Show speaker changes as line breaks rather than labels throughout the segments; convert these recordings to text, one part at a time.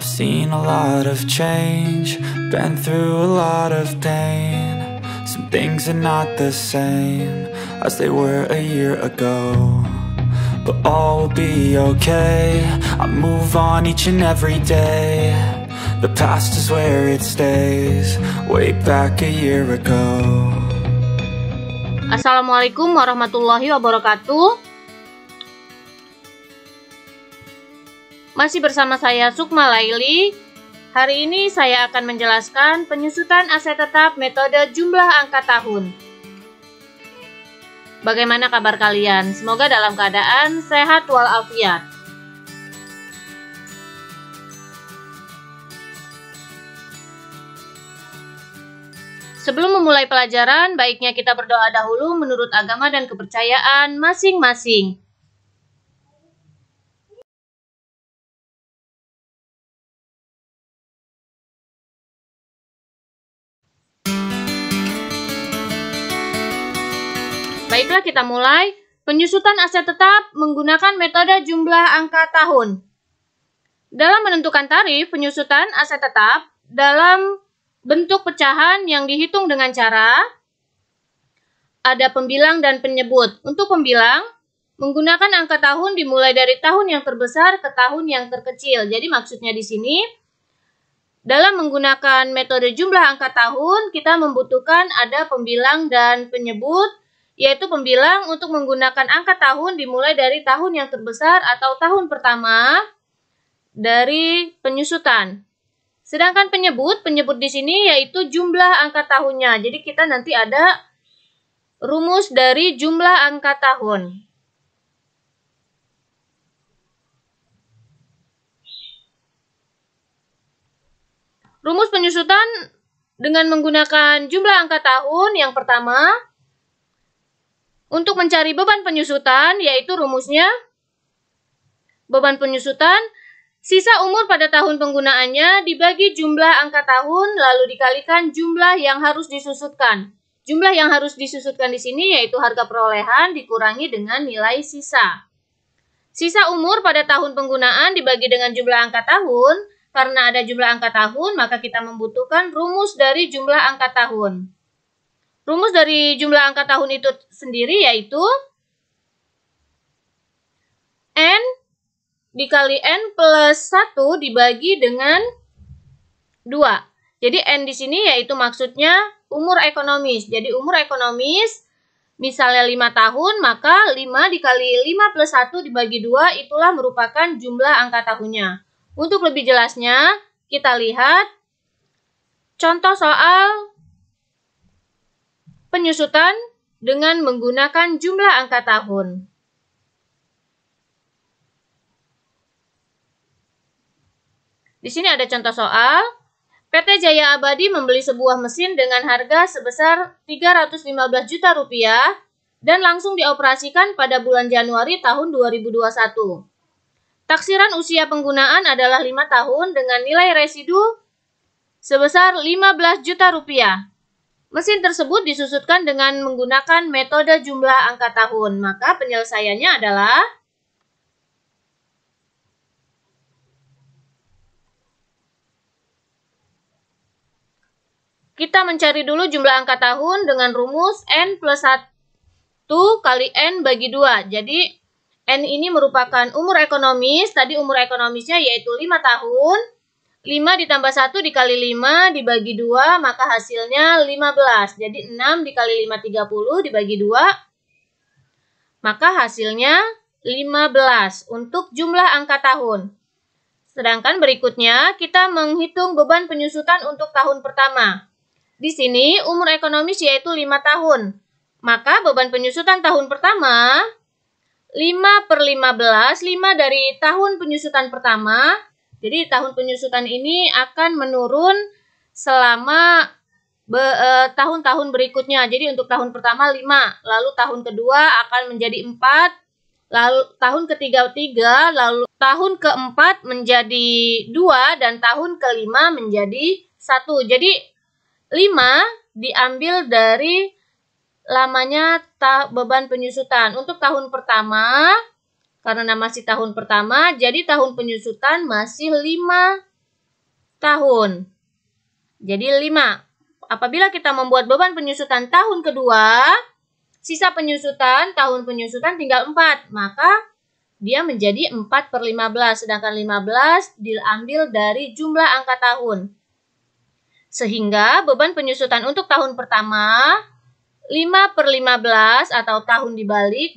I've seen a lot of change, been through a lot of pain Some things are not the same as they were a year ago But all will be okay, I move on each and every day The past is where it stays, way back a year ago Assalamualaikum warahmatullahi wabarakatuh Masih bersama saya Sukma Laili. Hari ini saya akan menjelaskan penyusutan aset tetap metode jumlah angka tahun. Bagaimana kabar kalian? Semoga dalam keadaan sehat walafiat. Sebelum memulai pelajaran, baiknya kita berdoa dahulu menurut agama dan kepercayaan masing-masing. kita mulai. Penyusutan aset tetap menggunakan metode jumlah angka tahun. Dalam menentukan tarif penyusutan aset tetap dalam bentuk pecahan yang dihitung dengan cara ada pembilang dan penyebut. Untuk pembilang, menggunakan angka tahun dimulai dari tahun yang terbesar ke tahun yang terkecil. Jadi maksudnya di sini dalam menggunakan metode jumlah angka tahun, kita membutuhkan ada pembilang dan penyebut yaitu pembilang untuk menggunakan angka tahun dimulai dari tahun yang terbesar atau tahun pertama dari penyusutan. Sedangkan penyebut, penyebut di sini yaitu jumlah angka tahunnya. Jadi kita nanti ada rumus dari jumlah angka tahun. Rumus penyusutan dengan menggunakan jumlah angka tahun yang pertama untuk mencari beban penyusutan, yaitu rumusnya beban penyusutan, sisa umur pada tahun penggunaannya dibagi jumlah angka tahun, lalu dikalikan jumlah yang harus disusutkan. Jumlah yang harus disusutkan di sini yaitu harga perolehan dikurangi dengan nilai sisa. Sisa umur pada tahun penggunaan dibagi dengan jumlah angka tahun, karena ada jumlah angka tahun, maka kita membutuhkan rumus dari jumlah angka tahun. Rumus dari jumlah angka tahun itu sendiri yaitu N dikali N plus 1 dibagi dengan 2. Jadi N di sini yaitu maksudnya umur ekonomis. Jadi umur ekonomis misalnya 5 tahun, maka 5 dikali 5 plus 1 dibagi 2 itulah merupakan jumlah angka tahunnya. Untuk lebih jelasnya, kita lihat contoh soal penyusutan dengan menggunakan jumlah angka tahun. Di sini ada contoh soal. PT Jaya Abadi membeli sebuah mesin dengan harga sebesar 315 juta rupiah dan langsung dioperasikan pada bulan Januari tahun 2021. Taksiran usia penggunaan adalah 5 tahun dengan nilai residu sebesar 15 juta rupiah. Mesin tersebut disusutkan dengan menggunakan metode jumlah angka tahun, maka penyelesaiannya adalah Kita mencari dulu jumlah angka tahun dengan rumus N plus 1 kali N bagi 2. Jadi, N ini merupakan umur ekonomis. Tadi umur ekonomisnya yaitu 5 tahun. 5 ditambah 1 dikali 5 dibagi 2 maka hasilnya 15. Jadi 6 dikali 5 30 dibagi 2 maka hasilnya 15 untuk jumlah angka tahun. Sedangkan berikutnya kita menghitung beban penyusutan untuk tahun pertama. Di sini umur ekonomis yaitu 5 tahun. Maka beban penyusutan tahun pertama 5 per 15, 5 dari tahun penyusutan pertama jadi tahun penyusutan ini akan menurun selama be, e, tahun-tahun berikutnya. Jadi untuk tahun pertama 5, lalu tahun kedua akan menjadi 4, lalu tahun ketiga 3, lalu tahun keempat menjadi 2 dan tahun kelima menjadi 1. Jadi 5 diambil dari lamanya beban penyusutan. Untuk tahun pertama karena masih tahun pertama, jadi tahun penyusutan masih 5 tahun. Jadi 5. Apabila kita membuat beban penyusutan tahun kedua, sisa penyusutan, tahun penyusutan tinggal 4. Maka dia menjadi 4 per 15, sedangkan 15 diambil dari jumlah angka tahun. Sehingga beban penyusutan untuk tahun pertama 5 per 15 atau tahun dibalik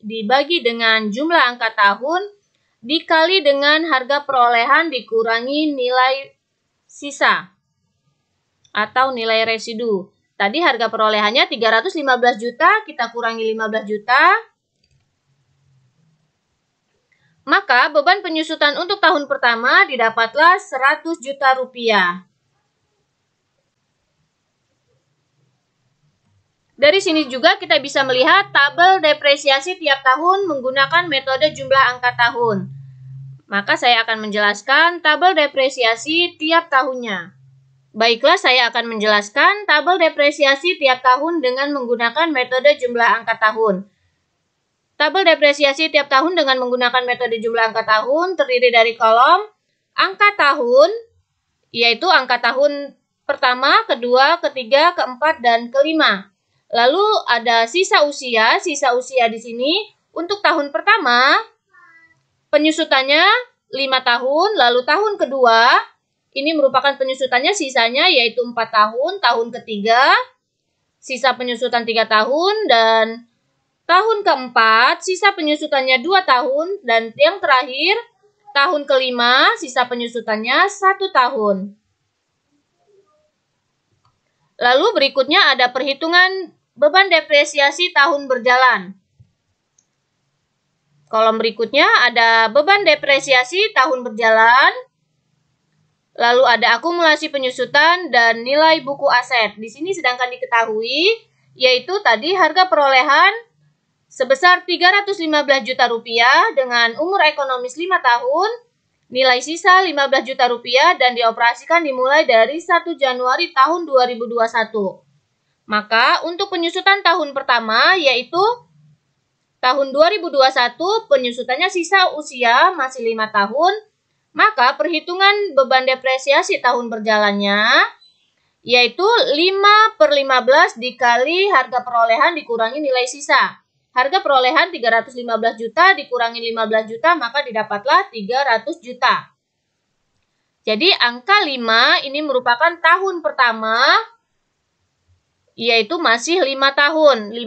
dibagi dengan jumlah angka tahun dikali dengan harga perolehan dikurangi nilai sisa atau nilai residu. Tadi harga perolehannya 315 juta, kita kurangi 15 juta. Maka beban penyusutan untuk tahun pertama didapatlah 100 juta rupiah. Dari sini juga kita bisa melihat tabel depresiasi tiap tahun menggunakan metode jumlah angka tahun. Maka saya akan menjelaskan tabel depresiasi tiap tahunnya. Baiklah, saya akan menjelaskan tabel depresiasi tiap tahun dengan menggunakan metode jumlah angka tahun. Tabel depresiasi tiap tahun dengan menggunakan metode jumlah angka tahun terdiri dari kolom angka tahun, yaitu angka tahun pertama, kedua, ketiga, keempat, dan kelima. Lalu ada sisa usia, sisa usia di sini untuk tahun pertama penyusutannya 5 tahun, lalu tahun kedua ini merupakan penyusutannya sisanya yaitu 4 tahun, tahun ketiga sisa penyusutan 3 tahun dan tahun keempat sisa penyusutannya 2 tahun dan yang terakhir tahun kelima sisa penyusutannya 1 tahun. Lalu berikutnya ada perhitungan beban depresiasi tahun berjalan. Kolom berikutnya ada beban depresiasi tahun berjalan. Lalu ada akumulasi penyusutan dan nilai buku aset. Di sini sedangkan diketahui yaitu tadi harga perolehan sebesar 315 juta rupiah dengan umur ekonomis 5 tahun Nilai sisa 15 juta rupiah dan dioperasikan dimulai dari 1 Januari tahun 2021. Maka untuk penyusutan tahun pertama yaitu tahun 2021 penyusutannya sisa usia masih 5 tahun, maka perhitungan beban depresiasi tahun berjalannya yaitu 5 per 15 dikali harga perolehan dikurangi nilai sisa. Harga perolehan 315 juta dikurangi 15 juta maka didapatlah 300 juta. Jadi angka 5 ini merupakan tahun pertama yaitu masih 5 tahun. 15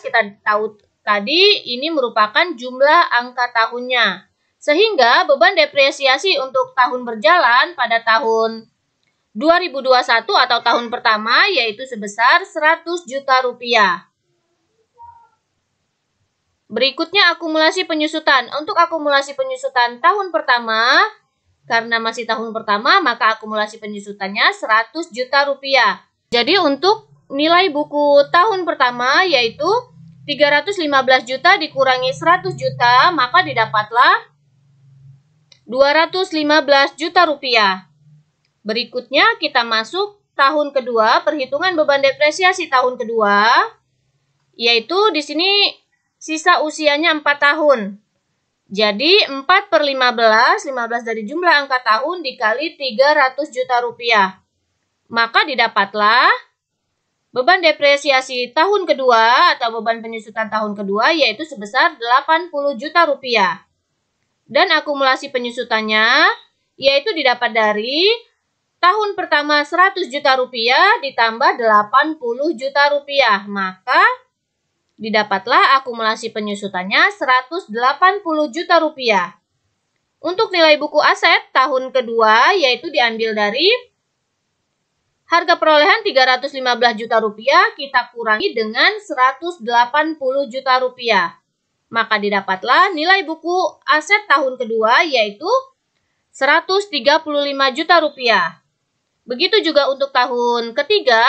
kita tahu tadi ini merupakan jumlah angka tahunnya. Sehingga beban depresiasi untuk tahun berjalan pada tahun 2021 atau tahun pertama yaitu sebesar 100 juta rupiah. Berikutnya akumulasi penyusutan. Untuk akumulasi penyusutan tahun pertama, karena masih tahun pertama, maka akumulasi penyusutannya 100 juta rupiah. Jadi untuk nilai buku tahun pertama yaitu 315 juta dikurangi 100 juta, maka didapatlah 215 juta rupiah. Berikutnya kita masuk tahun kedua, perhitungan beban depresiasi tahun kedua, yaitu di sini sisa usianya 4 tahun. Jadi 4 per 15, 15 dari jumlah angka tahun dikali 300 juta rupiah. Maka didapatlah beban depresiasi tahun kedua atau beban penyusutan tahun kedua yaitu sebesar 80 juta rupiah. Dan akumulasi penyusutannya yaitu didapat dari tahun pertama 100 juta rupiah ditambah 80 juta rupiah. Maka Didapatlah akumulasi penyusutannya 180 juta rupiah. Untuk nilai buku aset tahun kedua yaitu diambil dari harga perolehan 315 juta rupiah kita kurangi dengan 180 juta rupiah. Maka didapatlah nilai buku aset tahun kedua yaitu 135 juta rupiah. Begitu juga untuk tahun ketiga.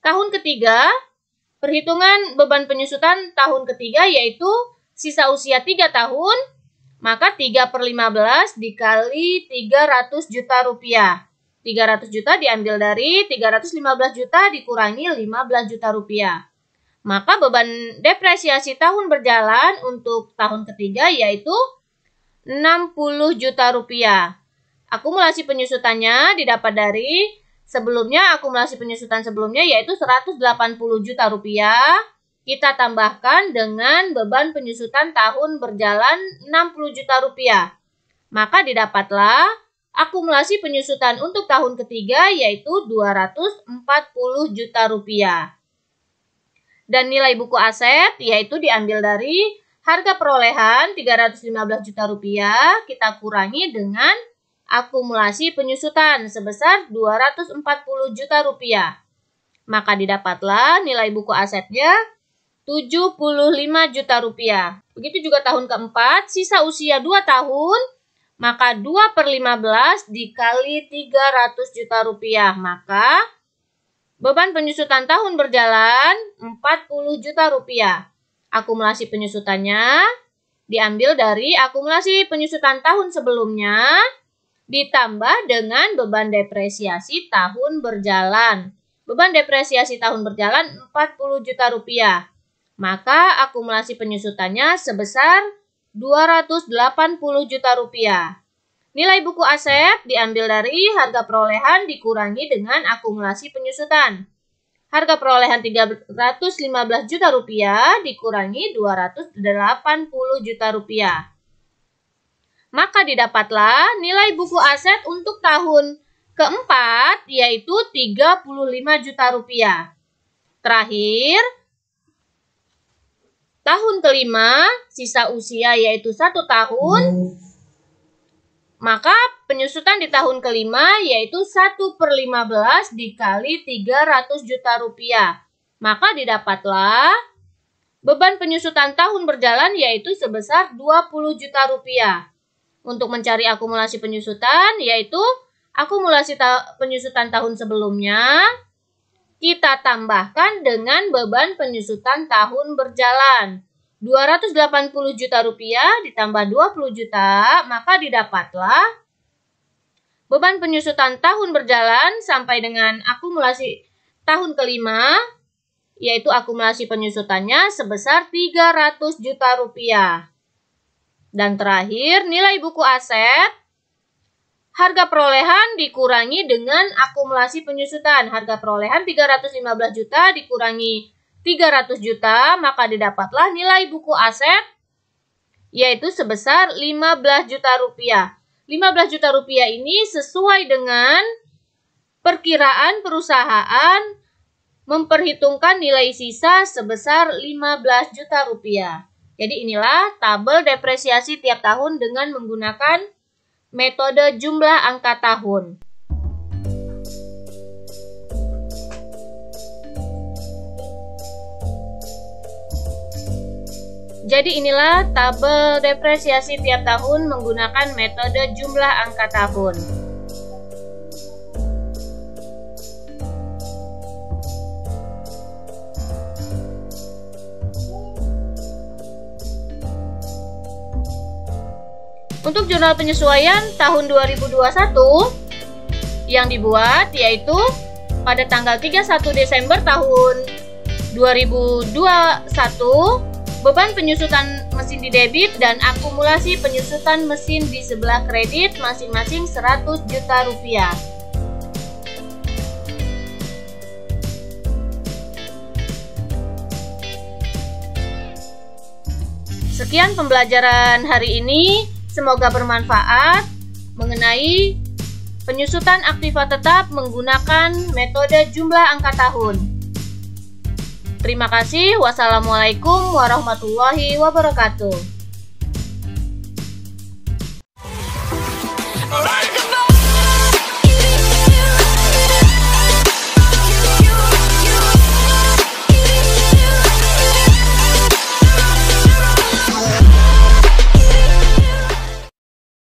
Tahun ketiga Perhitungan beban penyusutan tahun ketiga yaitu sisa usia 3 tahun, maka 3 per 15 dikali 300 juta rupiah. 300 juta diambil dari 315 juta dikurangi 15 juta rupiah. Maka beban depresiasi tahun berjalan untuk tahun ketiga yaitu 60 juta rupiah. Akumulasi penyusutannya didapat dari sebelumnya akumulasi penyusutan sebelumnya yaitu 180 juta rupiah kita tambahkan dengan beban penyusutan tahun berjalan 60 juta rupiah. Maka didapatlah akumulasi penyusutan untuk tahun ketiga yaitu 240 juta rupiah. Dan nilai buku aset yaitu diambil dari harga perolehan 315 juta rupiah kita kurangi dengan akumulasi penyusutan sebesar 240 juta rupiah. Maka didapatlah nilai buku asetnya 75 juta rupiah. Begitu juga tahun keempat, sisa usia 2 tahun, maka 2 per 15 dikali 300 juta rupiah. Maka beban penyusutan tahun berjalan 40 juta rupiah. Akumulasi penyusutannya diambil dari akumulasi penyusutan tahun sebelumnya ditambah dengan beban depresiasi tahun berjalan. Beban depresiasi tahun berjalan 40 juta rupiah. Maka akumulasi penyusutannya sebesar 280 juta rupiah. Nilai buku aset diambil dari harga perolehan dikurangi dengan akumulasi penyusutan. Harga perolehan 315 juta rupiah dikurangi 280 juta rupiah maka didapatlah nilai buku aset untuk tahun keempat yaitu 35 juta rupiah. Terakhir, tahun kelima sisa usia yaitu satu tahun, maka penyusutan di tahun kelima yaitu 1 per 15 dikali 300 juta rupiah. Maka didapatlah beban penyusutan tahun berjalan yaitu sebesar 20 juta rupiah untuk mencari akumulasi penyusutan yaitu akumulasi ta penyusutan tahun sebelumnya kita tambahkan dengan beban penyusutan tahun berjalan. 280 juta rupiah ditambah 20 juta, maka didapatlah beban penyusutan tahun berjalan sampai dengan akumulasi tahun kelima, yaitu akumulasi penyusutannya sebesar 300 juta rupiah. Dan terakhir, nilai buku aset. Harga perolehan dikurangi dengan akumulasi penyusutan. Harga perolehan 315 juta dikurangi 300 juta, maka didapatlah nilai buku aset yaitu sebesar 15 juta rupiah. 15 juta rupiah ini sesuai dengan perkiraan perusahaan memperhitungkan nilai sisa sebesar 15 juta rupiah. Jadi inilah tabel depresiasi tiap tahun dengan menggunakan metode jumlah angka tahun. Jadi inilah tabel depresiasi tiap tahun menggunakan metode jumlah angka tahun. Untuk jurnal penyesuaian tahun 2021 yang dibuat yaitu pada tanggal 31 Desember tahun 2021 beban penyusutan mesin di debit dan akumulasi penyusutan mesin di sebelah kredit masing-masing 100 juta rupiah. Sekian pembelajaran hari ini. Semoga bermanfaat mengenai penyusutan aktiva tetap menggunakan metode jumlah angka tahun. Terima kasih. Wassalamualaikum warahmatullahi wabarakatuh.